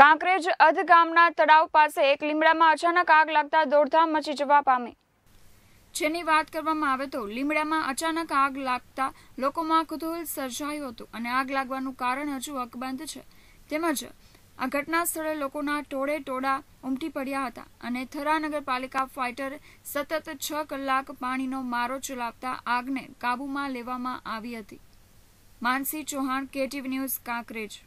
કાંકરેજ અધ ગામના તળાવ પાસે એક લીમડામાં અચાનક આગ લાગતા દોડધામ મચી જવા પામી જેની વાત કરવામાં આવે તો લીમડામાં અચાનક આગ લાગતા લોકોમાં કુતુહલ સર્જાયું હતું અને આગ લાગવાનું કારણ હજુ અકબંધ છે તેમજ આ ઘટના સ્થળે લોકોના ટોળે ટોળા ઉમટી પડ્યા હતા અને થરા નગરપાલિકા ફાઇટર સતત છ કલાક પાણીનો મારો ચલાવતા આગને કાબૂમાં લેવામાં આવી હતી માનસી ચૌહાણ કેટીવી ન્યૂઝ કાંકરેજ